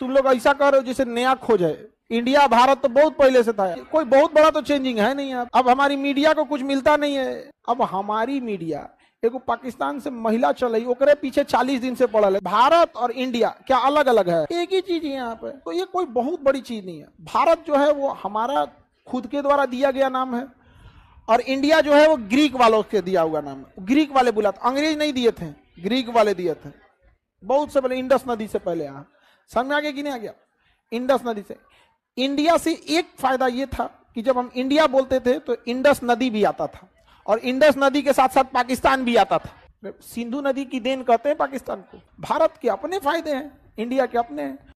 तुम लोग ऐसा रहे हो जैसे नया खोज है इंडिया भारत तो बहुत पहले से था कोई बहुत बड़ा तो चेंजिंग है नहीं अब हमारी मीडिया को कुछ मिलता नहीं है अब हमारी मीडिया एक पाकिस्तान से महिला चल ओकरे पीछे चालीस दिन से पड़ा है भारत और इंडिया क्या अलग अलग है एक ही चीज है यहाँ पे तो ये कोई बहुत बड़ी चीज नहीं है भारत जो है वो हमारा खुद के द्वारा दिया गया नाम है और इंडिया जो है वो ग्रीक वालों के दिया हुआ नाम है ग्रीक वाले बुलाते अंग्रेज नहीं दिए थे ग्रीक वाले दिए थे बहुत से पहले इंडस नदी से पहले यहाँ समझ में आ गया कि नहीं आ गया इंडस नदी से इंडिया से एक फायदा यह था कि जब हम इंडिया बोलते थे तो इंडस नदी भी आता था और इंडस नदी के साथ साथ पाकिस्तान भी आता था सिंधु नदी की देन कहते हैं पाकिस्तान को भारत के अपने फायदे हैं इंडिया के अपने हैं